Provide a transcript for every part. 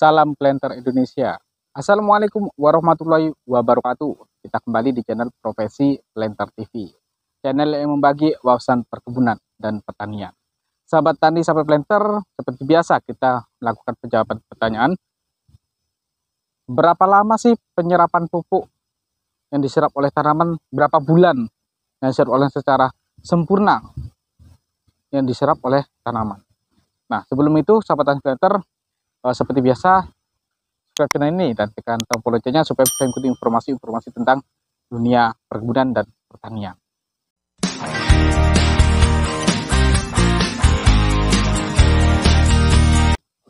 Salam Planter Indonesia. Assalamualaikum warahmatullahi wabarakatuh. Kita kembali di channel Profesi Planter TV. Channel yang membagi wawasan perkebunan dan pertanian. Sahabat tani, sahabat planter, seperti biasa kita melakukan penjawaban pertanyaan. Berapa lama sih penyerapan pupuk yang diserap oleh tanaman? Berapa bulan yang diserap oleh secara sempurna yang diserap oleh tanaman? Nah, sebelum itu, sahabat tani planter, uh, seperti biasa subscribe channel ini dan tekan tombol loncengnya supaya bisa ikuti informasi-informasi tentang dunia perkebunan dan pertanian.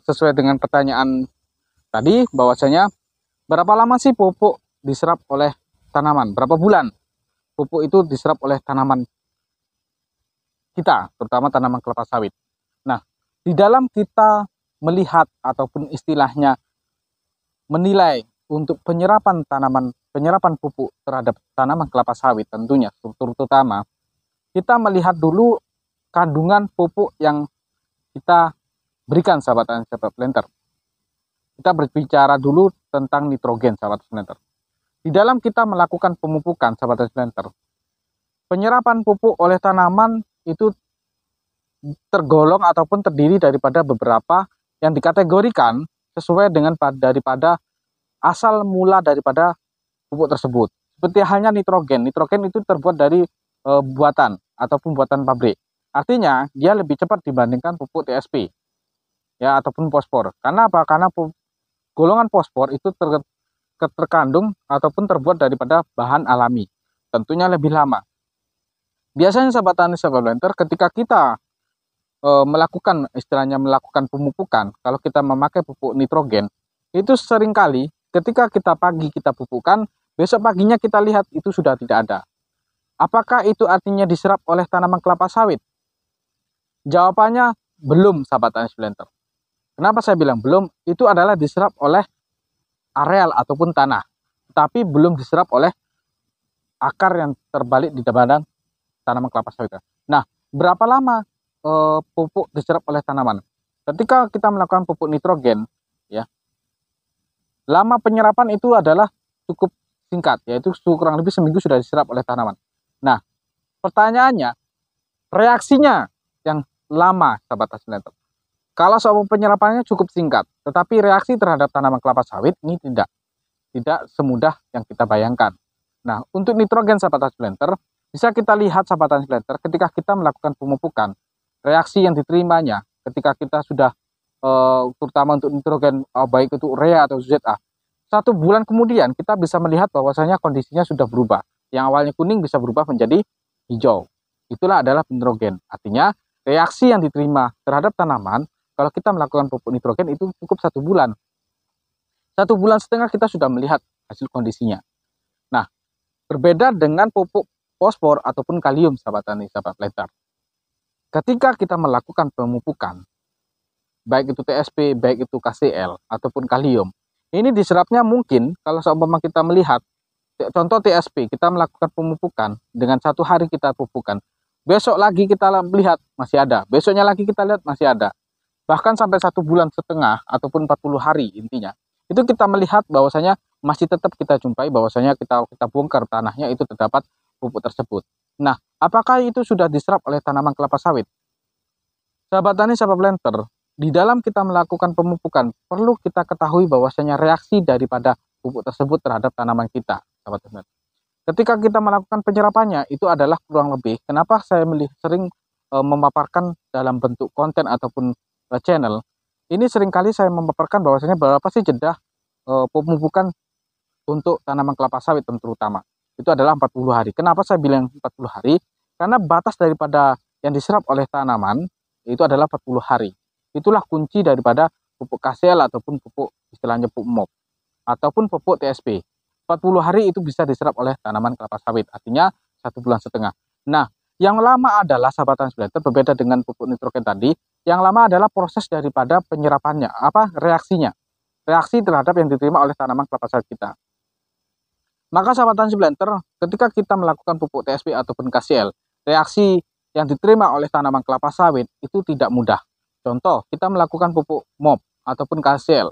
Sesuai dengan pertanyaan tadi bahwasanya berapa lama sih pupuk diserap oleh tanaman? Berapa bulan pupuk itu diserap oleh tanaman kita, terutama tanaman kelapa sawit. Nah, di dalam kita melihat ataupun istilahnya menilai untuk penyerapan tanaman penyerapan pupuk terhadap tanaman kelapa sawit tentunya struktur utama kita melihat dulu kandungan pupuk yang kita berikan sahabat sahabat planter. Kita berbicara dulu tentang nitrogen sahabat planter. Di dalam kita melakukan pemupukan sahabat planter. Penyerapan pupuk oleh tanaman itu tergolong ataupun terdiri daripada beberapa yang dikategorikan sesuai dengan daripada asal mula daripada pupuk tersebut. Seperti halnya nitrogen, nitrogen itu terbuat dari e, buatan ataupun buatan pabrik. Artinya dia lebih cepat dibandingkan pupuk TSP ya ataupun fosfor. Karena apa? Karena golongan fosfor itu ter, terkandung ataupun terbuat daripada bahan alami. Tentunya lebih lama. Biasanya sahabat tani sahabat ketika kita e, melakukan istilahnya melakukan pemupukan, kalau kita memakai pupuk nitrogen, itu seringkali ketika kita pagi kita pupukan, besok paginya kita lihat itu sudah tidak ada. Apakah itu artinya diserap oleh tanaman kelapa sawit? Jawabannya belum, sahabat tanis Planter. Kenapa saya bilang belum? Itu adalah diserap oleh areal ataupun tanah, tapi belum diserap oleh akar yang terbalik di badan tanaman kelapa sawit. Nah, berapa lama Eh, pupuk diserap oleh tanaman. Ketika kita melakukan pupuk nitrogen, ya, lama penyerapan itu adalah cukup singkat, yaitu kurang lebih seminggu sudah diserap oleh tanaman. Nah, pertanyaannya, reaksinya yang lama, sahabat asinator. Kalau soal penyerapannya cukup singkat, tetapi reaksi terhadap tanaman kelapa sawit ini tidak tidak semudah yang kita bayangkan. Nah, untuk nitrogen sahabat splenter, bisa kita lihat sahabat splenter ketika kita melakukan pemupukan, reaksi yang diterimanya ketika kita sudah uh, terutama untuk nitrogen uh, baik itu urea atau ZA. Satu bulan kemudian kita bisa melihat bahwasanya kondisinya sudah berubah. Yang awalnya kuning bisa berubah menjadi hijau. Itulah adalah nitrogen. Artinya reaksi yang diterima terhadap tanaman kalau kita melakukan pupuk nitrogen itu cukup satu bulan. Satu bulan setengah kita sudah melihat hasil kondisinya. Nah, berbeda dengan pupuk fosfor ataupun kalium sahabat tani sahabat letter. Ketika kita melakukan pemupukan, baik itu TSP, baik itu KCl ataupun kalium, ini diserapnya mungkin kalau seumpama kita melihat contoh TSP kita melakukan pemupukan dengan satu hari kita pupukan besok lagi kita lihat masih ada besoknya lagi kita lihat masih ada bahkan sampai satu bulan setengah ataupun 40 hari intinya itu kita melihat bahwasanya masih tetap kita jumpai bahwasanya kita kita bongkar tanahnya itu terdapat pupuk tersebut nah Apakah itu sudah diserap oleh tanaman kelapa sawit? Sahabat tani, sahabat planter, di dalam kita melakukan pemupukan, perlu kita ketahui bahwasanya reaksi daripada pupuk tersebut terhadap tanaman kita, sahabat tani. Ketika kita melakukan penyerapannya, itu adalah kurang lebih. Kenapa saya sering e, memaparkan dalam bentuk konten ataupun e, channel? Ini seringkali saya memaparkan bahwasanya berapa sih jeda e, pemupukan untuk tanaman kelapa sawit terutama. Itu adalah 40 hari. Kenapa saya bilang 40 hari? Karena batas daripada yang diserap oleh tanaman itu adalah 40 hari. Itulah kunci daripada pupuk KCL ataupun pupuk istilahnya pupuk MOP ataupun pupuk TSP. 40 hari itu bisa diserap oleh tanaman kelapa sawit, artinya satu bulan setengah. Nah, yang lama adalah sahabat transplanter berbeda dengan pupuk nitrogen tadi. Yang lama adalah proses daripada penyerapannya, apa reaksinya, reaksi terhadap yang diterima oleh tanaman kelapa sawit kita. Maka sahabat transplanter, ketika kita melakukan pupuk TSP ataupun KCL, Reaksi yang diterima oleh tanaman kelapa sawit itu tidak mudah. Contoh, kita melakukan pupuk MOP ataupun KCL.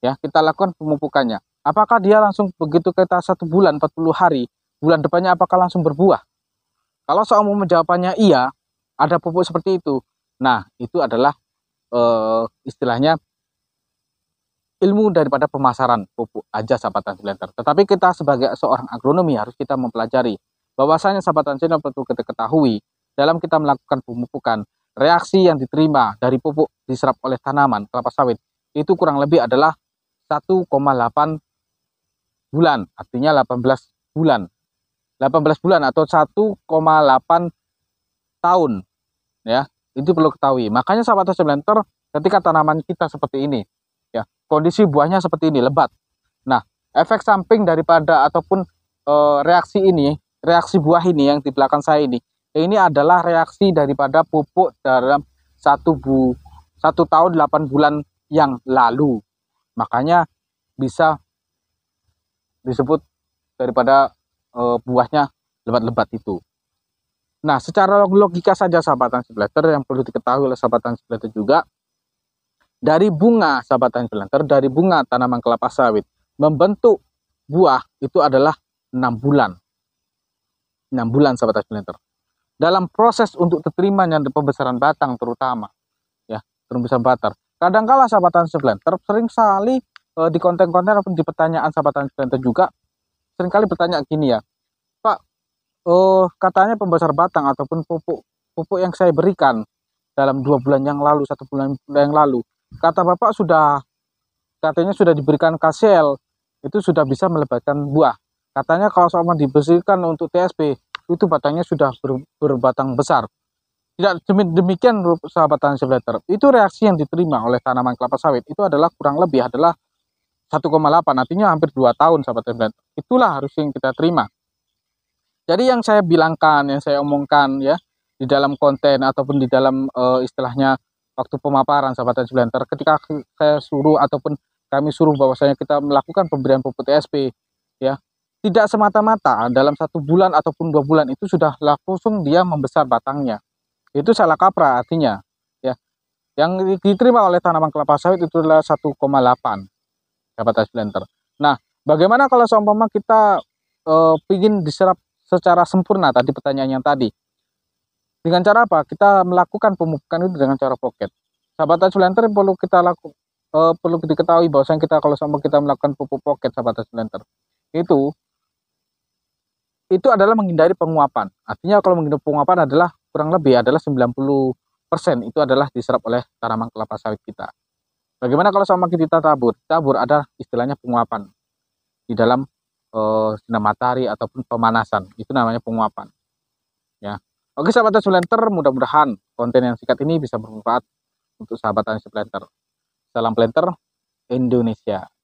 Ya, kita lakukan pemupukannya. Apakah dia langsung begitu kita satu bulan 40 hari, bulan depannya apakah langsung berbuah? Kalau seorang seumum jawabannya iya, ada pupuk seperti itu. Nah, itu adalah e, istilahnya ilmu daripada pemasaran pupuk aja sahabat translator. Tetapi kita sebagai seorang agronomi harus kita mempelajari bahwasanya sahabat Transgender perlu kita ketahui dalam kita melakukan pemupukan, reaksi yang diterima dari pupuk diserap oleh tanaman kelapa sawit itu kurang lebih adalah 1,8 bulan, artinya 18 bulan. 18 bulan atau 1,8 tahun. Ya, itu perlu ketahui. Makanya sahabat Transgender ketika tanaman kita seperti ini, ya, kondisi buahnya seperti ini, lebat. Nah, efek samping daripada ataupun e, reaksi ini reaksi buah ini yang di belakang saya ini ya, ini adalah reaksi daripada pupuk dalam satu bu satu tahun 8 bulan yang lalu makanya bisa disebut daripada e, buahnya lebat-lebat itu nah secara logika saja sahabat transplanter yang perlu diketahui oleh sahabat transplanter juga dari bunga sahabat transplanter dari bunga tanaman kelapa sawit membentuk buah itu adalah enam bulan 6 bulan sahabat Aspinator. Dalam proses untuk diterimanya pembesaran batang terutama ya, pembesaran batang. Kadangkala sahabat Aspinator sering sekali e, di konten-konten ataupun di pertanyaan sahabat Aspinator juga sering kali bertanya gini ya. Pak, e, katanya pembesar batang ataupun pupuk pupuk yang saya berikan dalam dua bulan yang lalu, satu bulan yang lalu, kata Bapak sudah katanya sudah diberikan kasel itu sudah bisa melebatkan buah. Katanya kalau sama dibersihkan untuk TSP, itu batangnya sudah ber, berbatang besar. Tidak demikian sahabat tani simulator Itu reaksi yang diterima oleh tanaman kelapa sawit itu adalah kurang lebih adalah 1,8 artinya hampir 2 tahun sahabat tani Itulah harus yang kita terima. Jadi yang saya bilangkan, yang saya omongkan ya di dalam konten ataupun di dalam e, istilahnya waktu pemaparan sahabat tani simulator ketika saya suruh ataupun kami suruh bahwasanya kita melakukan pemberian pupuk TSP ya tidak semata-mata dalam satu bulan ataupun dua bulan itu sudah langsung dia membesar batangnya. Itu salah kaprah artinya. ya Yang diterima oleh tanaman kelapa sawit itu adalah 1,8 dapat es Nah, bagaimana kalau seumpama kita e, eh, ingin diserap secara sempurna tadi pertanyaan yang tadi? Dengan cara apa? Kita melakukan pemupukan itu dengan cara pocket. Sahabat Asplenter perlu kita laku, e, perlu diketahui bahwasanya kita kalau sama kita melakukan pupuk pocket sahabat Asplenter itu itu adalah menghindari penguapan. Artinya kalau menghindari penguapan adalah kurang lebih adalah 90% itu adalah diserap oleh tanaman kelapa sawit kita. Bagaimana kalau sama kita tabur? Tabur ada istilahnya penguapan di dalam e, sinar matahari ataupun pemanasan. Itu namanya penguapan. Ya. Oke sahabat Suplenter, mudah-mudahan konten yang singkat ini bisa bermanfaat untuk sahabat Suplenter. Salam Planter Indonesia.